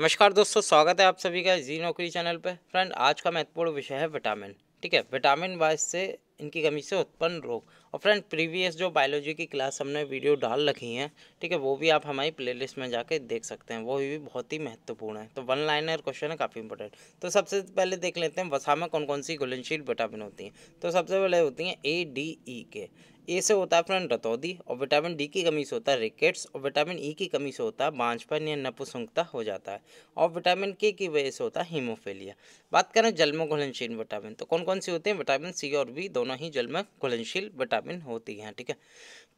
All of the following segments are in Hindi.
नमस्कार दोस्तों स्वागत है आप सभी का जी नौकरी चैनल पर फ्रेंड आज का महत्वपूर्ण विषय है विटामिन ठीक है विटामिन वाइज से इनकी कमी से उत्पन्न रोग और फ्रेंड प्रीवियस जो बायोलॉजी की क्लास हमने वीडियो डाल रखी है ठीक है वो भी आप हमारी प्लेलिस्ट में जाके देख सकते हैं वो भी बहुत ही महत्वपूर्ण है तो वन लाइनर क्वेश्चन है काफ़ी इंपॉर्टेंट तो सबसे पहले देख लेते हैं वसा में कौन कौन सी घुलनशील विटामिन होती हैं तो सबसे पहले होती हैं ए डी ई के ए से होता है फ्रेंड रतौदी और विटामिन डी की कमी से होता है रिकेट्स और विटामिन ई e की कमी से होता है बांझपन या नपुसंगता हो जाता है और विटामिन के की वजह से होता है हीमोफेलिया बात करें जल में घुलनशील विटामिन तो कौन कौन से होते हैं विटामिन सी और बी दोनों ही जल में घुलनशील विटामिन होती हैं ठीक है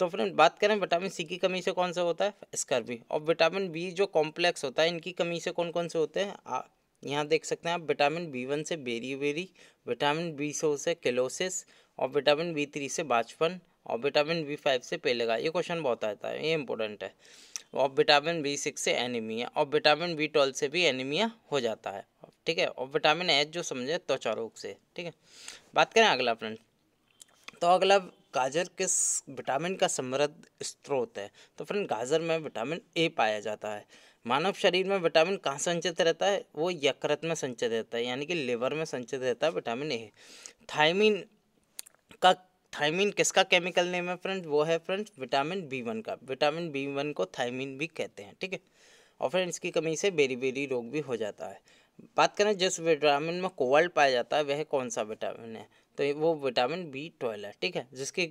तो फ्रेंड बात करें विटामिन सी की कमी से कौन सा होता है स्कर्वी और विटामिन बी जो कॉम्प्लेक्स होता है इनकी कमी से कौन कौन से होते हैं यहाँ देख सकते हैं आप विटामिन बी वन से बेरी बेरी विटामिन बी से केलोसिस किलोसिस और विटामिन बी थ्री से बाचपन और विटामिन बी फाइव से पेलेगा ये क्वेश्चन बहुत आता है ये इंपॉर्टेंट है और विटामिन बी सिक्स से एनीमिया और विटामिन बी ट्वेल्व से भी एनीमिया हो जाता है ठीक है और विटामिन एच जो समझे त्वचा रोग से ठीक है बात करें अगला फ्रेंड तो अगला गाजर किस विटामिन का समृद्ध स्रोत है तो फ्रेंड गाजर में विटामिन ए पाया जाता है मानव शरीर में विटामिन कहाँ संचित रहता है वो यकृत में संचित रहता है यानी कि लिवर में संचित रहता है विटामिन ए थायमिन का थाइमिन किसका केमिकल नेम है फ्रेंड्स वो है फ्रेंड्स विटामिन बी वन का विटामिन बी वन को थाइमिन भी कहते हैं ठीक है और फिर इसकी कमी से बेरी बेरी रोग भी हो जाता है बात करें जिस विटामिन में कोवल्ट पाया जाता है वह कौन सा विटामिन है तो वो विटामिन बी ट्वेल्व है ठीक है जिसकी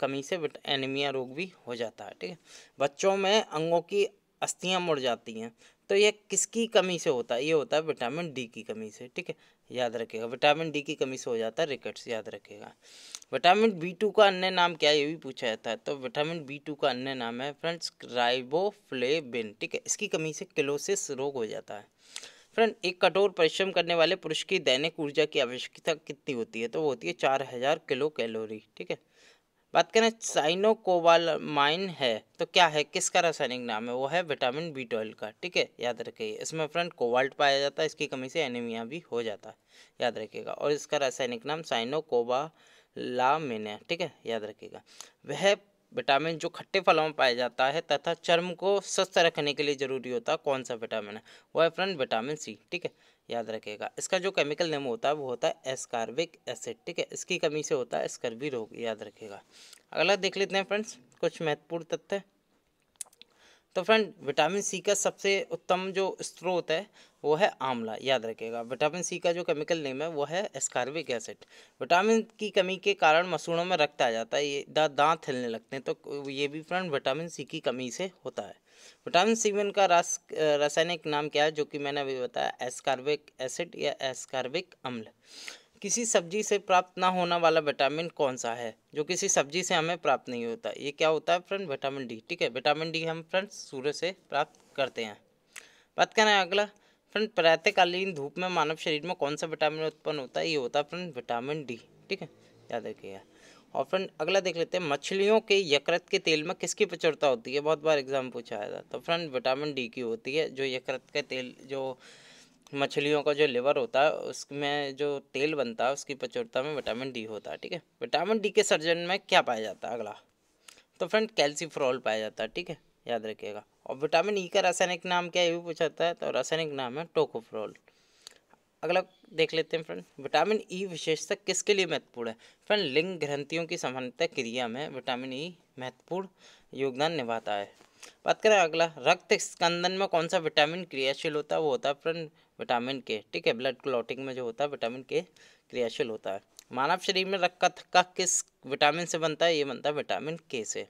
कमी से एनीमिया रोग भी हो जाता है ठीक है बच्चों में अंगों की अस्थियाँ मुड़ जाती हैं तो यह किसकी कमी से होता है ये होता है विटामिन डी की कमी से ठीक है याद रखेगा विटामिन डी की कमी से हो जाता है रिकेट्स याद रखेगा विटामिन बी टू का अन्य नाम क्या है ये भी पूछा जाता है तो विटामिन बी टू का अन्य नाम है फ्रेंड्स राइबोफ्लेबिन ठीक है इसकी कमी से किलोसिस रोग हो जाता है फ्रेंड एक कठोर परिश्रम करने वाले पुरुष की दैनिक ऊर्जा की आवश्यकता कितनी होती है तो वो होती है चार हज़ार किलो कैलोरी ठीक है बात करें साइनो माइन है तो क्या है किसका रासायनिक नाम है वो है विटामिन बी ट्वेल्व का ठीक है याद रखिए इसमें फ्रेंड कोवाल्ट पाया जाता है इसकी कमी से एनीमिया भी हो जाता है याद रखिएगा और इसका रासायनिक नाम साइनोकोबालामिन है ठीक है याद रखिएगा वह विटामिन जो खट्टे फलों में पाया जाता है तथा चर्म को स्वस्थ रखने के लिए जरूरी होता है कौन सा विटामिन है वह है फ्रेंड विटामिन सी ठीक है याद रखेगा इसका जो केमिकल नेम होता है वो होता है एस्कार्बिक एसिड ठीक है इसकी कमी से होता है स्कर्वी रोग याद रखेगा अगला देख लेते हैं फ्रेंड्स कुछ महत्वपूर्ण तथ्य तो फ्रेंड विटामिन सी का सबसे उत्तम जो स्रोत है वो है आंवला याद रखिएगा विटामिन सी का जो केमिकल नेम है वो है एस्कार्बिक एसिड विटामिन की कमी के कारण मसूड़ों में रक्त आ जाता है ये दा, दांत हिलने लगते हैं तो ये भी फ्रेंड विटामिन सी की कमी से होता है विटामिन सी वन का रास रासायनिक नाम क्या है जो कि मैंने अभी बताया एस्कार्बिक एसिड या एस्कार्बिक अम्ल किसी सब्जी से प्राप्त ना होने वाला विटामिन कौन सा है जो किसी सब्जी से हमें प्राप्त नहीं होता ये क्या होता है फ्रेंड विटामिन डी ठीक है विटामिन डी हम फ्रेंड सूर्य से प्राप्त करते हैं बात करें अगला फ्रेंड प्रातःकालीन धूप में मानव शरीर में कौन सा विटामिन उत्पन्न होता है ये होता है फ्रेंड विटामिन डी ठीक है याद रखिएगा और फ्रेंड अगला देख लेते हैं मछलियों के यकृत के तेल में किसकी प्रचुरता होती है बहुत बार एग्जाम पूछा था तो फ्रेंड विटामिन डी की होती है जो यकृत के तेल जो मछलियों का जो लिवर होता है उसमें जो तेल बनता है उसकी प्रचुरता में विटामिन डी होता है ठीक है विटामिन डी के सर्जन में क्या पाया जाता है अगला तो फ्रेंड कैल्सीफ्रॉल पाया जाता है ठीक है याद रखिएगा और विटामिन ई e का रासायनिक नाम क्या ये भी पूछा जाता है तो रासायनिक नाम है टोकोफ्रॉल अगला देख लेते हैं फ्रेंड विटामिन ई e विशेषता किसके लिए महत्वपूर्ण है फ्रेंड लिंग ग्रंथियों की समानता क्रिया में विटामिन ई e महत्वपूर्ण योगदान निभाता है बात करें अगला रक्त स्कंदन में कौन सा विटामिन क्रियाशील होता है वो होता है फ्रेंड विटामिन के ठीक है ब्लड क्लॉटिंग में जो होता है विटामिन के क्रियाशील होता है मानव शरीर में रखा थक्का किस विटामिन से बनता है ये बनता है विटामिन के से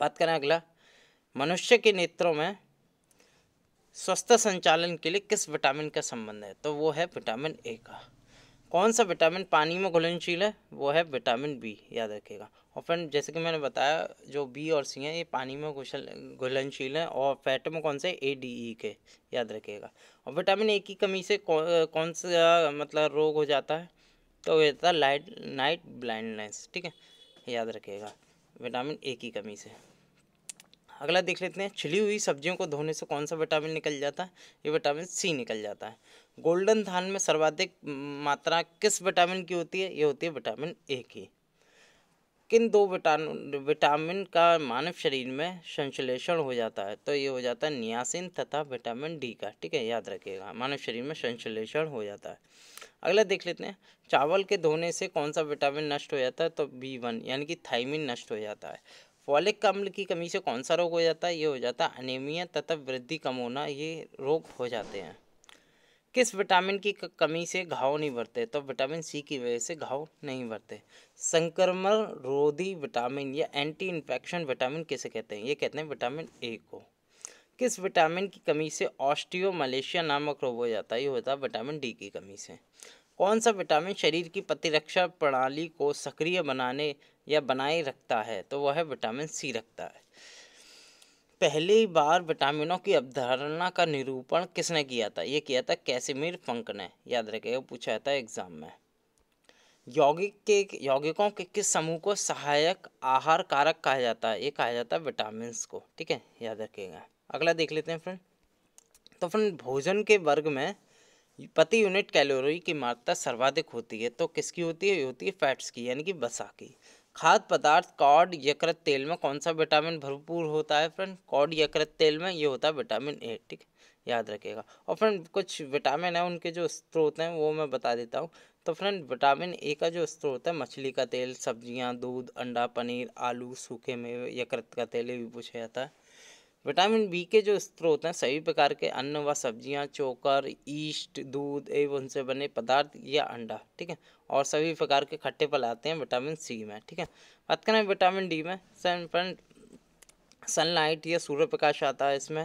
बात करें अगला मनुष्य के नेत्रों में स्वस्थ संचालन के लिए किस विटामिन का संबंध है तो वो है विटामिन ए का कौन सा विटामिन पानी में घुलनशील है वो है विटामिन बी याद रखिएगा और फ्रेंड जैसे कि मैंने बताया जो बी और सी हैं ये पानी में घुसल घुलनशील हैं और फैट में कौन से ए डी ई के याद रखिएगा और विटामिन ए की कमी से कौ, कौन सा मतलब रोग हो जाता है तो हो होता है लाइट नाइट ब्लाइंडनेस ठीक है याद रखिएगा विटामिन ए की कमी से अगला देख लेते हैं छिली हुई सब्जियों को धोने से कौन सा विटामिन निकल जाता है ये विटामिन सी निकल जाता है गोल्डन धान में सर्वाधिक मात्रा किस विटामिन की होती है ये होती है विटामिन ए की किन दो विटामिन विटामिन का मानव शरीर में संश्लेषण हो जाता है तो ये हो जाता है नियासिन तथा विटामिन डी का ठीक है याद रखिएगा मानव शरीर में संश्लेषण हो जाता है अगला देख लेते हैं चावल के धोने से कौन सा विटामिन नष्ट हो जाता है तो बी वन यानी कि थाइमिन नष्ट हो जाता है फॉलिक अम्ल की कमी से कौन सा रोग हो जाता है ये हो जाता है अनिमिया तथा वृद्धि कम होना ये रोग हो जाते हैं किस विटामिन की कमी से घाव नहीं बढ़ते तो विटामिन सी की वजह से घाव नहीं बढ़ते संक्रमण रोधी विटामिन या एंटी इन्फेक्शन विटामिन किसे कहते हैं ये कहते हैं विटामिन ए को किस विटामिन की कमी से ऑस्टियो मलेशिया नामक रोग हो जाता है ये होता है विटामिन डी की कमी से कौन सा विटामिन शरीर की प्रतिरक्षा प्रणाली को सक्रिय बनाने या बनाए रखता है तो वह है विटामिन सी रखता है पहली बार विटामिनों की अवधारणा का निरूपण किसने किया था ये किया था कैसेमिर फंक ने याद रखेगा पूछा था एग्जाम में यौगिक के यौगिकों के किस समूह को सहायक आहार कारक कहा जाता है ये कहा जाता है विटामिन को ठीक है याद रखिएगा अगला देख लेते हैं फ्रेंड तो फ्रेंड भोजन के वर्ग में प्रति यूनिट कैलोरी की मात्रा सर्वाधिक होती है तो किसकी होती है होती है फैट्स की यानी कि बसा की खाद्य पदार्थ कॉड यकृत तेल में कौन सा विटामिन भरपूर होता है फ्रेंड कॉड यकृत तेल में ये होता है विटामिन ए ठीक याद रखेगा और फ्रेंड कुछ विटामिन है उनके जो स्रोत हैं वो मैं बता देता हूँ तो फ्रेंड विटामिन ए का जो स्रोत है मछली का तेल सब्जियाँ दूध अंडा पनीर आलू सूखे में यकृत का तेल ये भी पूछा जाता है विटामिन बी के जो स्रोत हैं सभी प्रकार के अन्न व सब्जियां, चोकर ईस्ट दूध एवं उनसे बने पदार्थ या अंडा ठीक है और सभी प्रकार के खट्टे फल आते हैं विटामिन सी में ठीक है बात करें विटामिन डी में सनलाइट या सूर्य प्रकाश आता है इसमें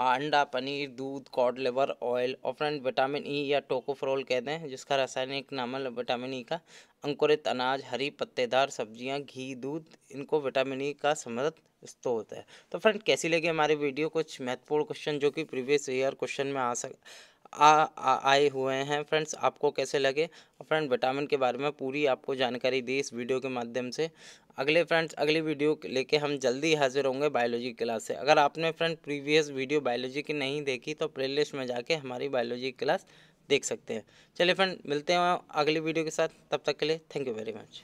अंडा पनीर दूध कॉड लेवर ऑयल और फ्रेंड विटामिन ई या टोकोफ्रोल कहते हैं जिसका रासायनिक है विटामिन ई e का अंकुरित अनाज हरी पत्तेदार सब्जियां घी दूध इनको विटामिन ई e का समृद्ध होता है तो फ्रेंड कैसी लगी हमारी वीडियो कुछ महत्वपूर्ण क्वेश्चन जो कि प्रीवियस ईयर क्वेश्चन में आ सक आ, आ, आए हुए हैं फ्रेंड्स आपको कैसे लगे और फ्रेंड विटामिन के बारे में पूरी आपको जानकारी दी इस वीडियो के माध्यम से अगले फ्रेंड्स अगली वीडियो लेके हम जल्दी हाजिर होंगे बायोलॉजी क्लास से अगर आपने फ्रेंड प्रीवियस वीडियो बायोलॉजी की नहीं देखी तो प्लेलिस्ट में जाके हमारी बायोलॉजी क्लास देख सकते हैं चलिए फ्रेंड मिलते हैं अगली वीडियो के साथ तब तक के लिए थैंक यू वेरी मच